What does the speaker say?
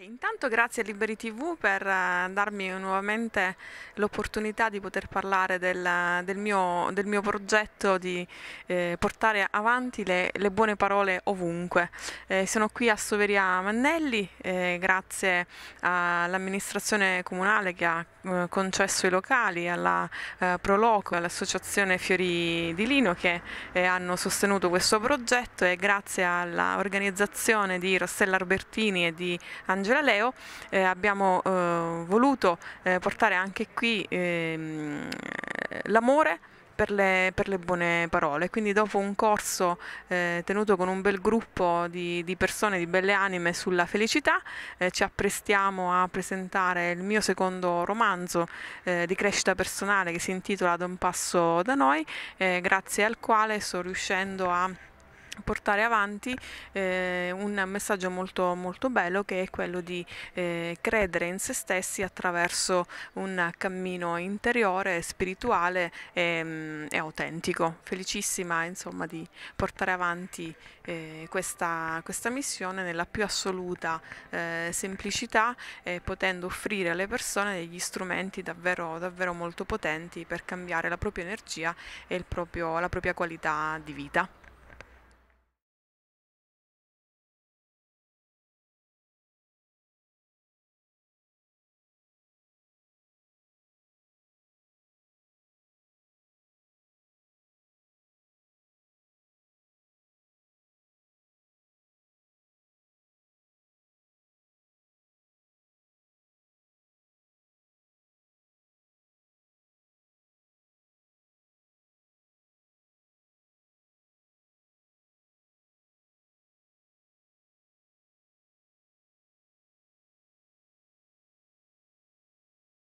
Intanto grazie a Liberi TV per eh, darmi nuovamente l'opportunità di poter parlare del, del, mio, del mio, progetto di eh, portare avanti le, le, buone parole ovunque. Eh, sono qui a Soveria Mannelli, eh, grazie all'amministrazione comunale che ha eh, concesso i locali, alla eh, Proloco, all'associazione Fiori di Lino che hanno sostenuto questo progetto e grazie all'organizzazione di Rossella Albertini e di Angela Angela Leo, eh, abbiamo eh, voluto eh, portare anche qui ehm, l'amore per le, per le, buone parole. Quindi dopo un corso eh, tenuto con un bel gruppo di, di, persone, di belle anime sulla felicità, eh, ci apprestiamo a presentare il mio secondo romanzo eh, di crescita personale che si intitola Da un passo da noi, eh, grazie al quale sto riuscendo a portare avanti eh, un messaggio molto, molto bello che è quello di eh, credere in se stessi attraverso un cammino interiore, spirituale e, mm, e autentico. Felicissima insomma di portare avanti eh, questa, questa, missione nella più assoluta eh, semplicità e potendo offrire alle persone degli strumenti davvero, davvero molto potenti per cambiare la propria energia e proprio, la propria qualità di vita.